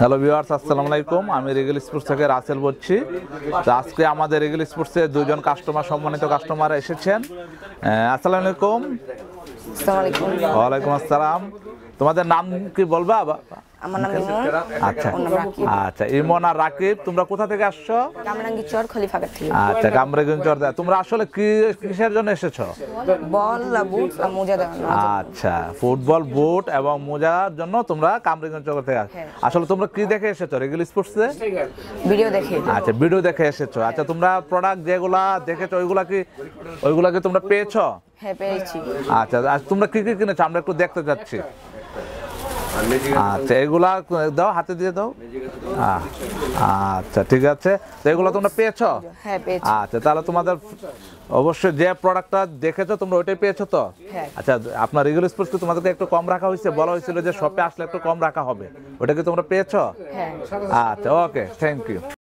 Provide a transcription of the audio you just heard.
Hello viewers আসসালামু আলাইকুম আমি রেগেল স্পোর্টস থেকে রাসেল বলছি আজকে আমাদের রেগেল স্পোর্টসে দুজন কাস্টমার সম্মানিত কাস্টমার এসেছেন আসসালামু আলাইকুম ওয়ালাইকুম আসসালাম তোমাদের নাম কি বলবা আচ্ছা।, আচ্ছা ইমন আর কোথা থেকে আচ্ছা, কিসের জন্য আচ্ছা, ফুটবল বুট এবং মোজার জন্য তোমরা হ্যাঁ। আসলে তোমরা কি দেখে এসেছো স্পোর্টসে আচ্ছা ভিডিও দেখে এসেছো আচ্ছা তোমরা প্রোডাক্ট যেগুলা দেখেছো ওইগুলা কি ওইগুলা কি তোমরা পেয়েছো হ্যাঁ, আচ্ছা আর তোমরা কি কি কিনেছো আমরা একটু দেখতে চাচ্ছি আচ্ছা এগুলা দাও হাতে দিয়ে দাও আচ্ছা ঠিক আছে তো এগুলো তোমরা পেয়েছো হ্যাঁ, আচ্ছা তাহলে তোমাদের অবশ্যই যে প্রোডাক্টটা দেখেছো তোমরা ওইটাই পেয়েছো তো হ্যাঁ। আচ্ছা আপনার রেগুলার স্পোর্টসকে তোমাদেরকে একটু কম রাখা হয়েছে বলা হয়েছিল যে শপে আসলে একটু কম রাখা হবে ওটা কি তোমরা পেয়েছো হ্যাঁ। আচ্ছা ওকে থ্যাংক ইউ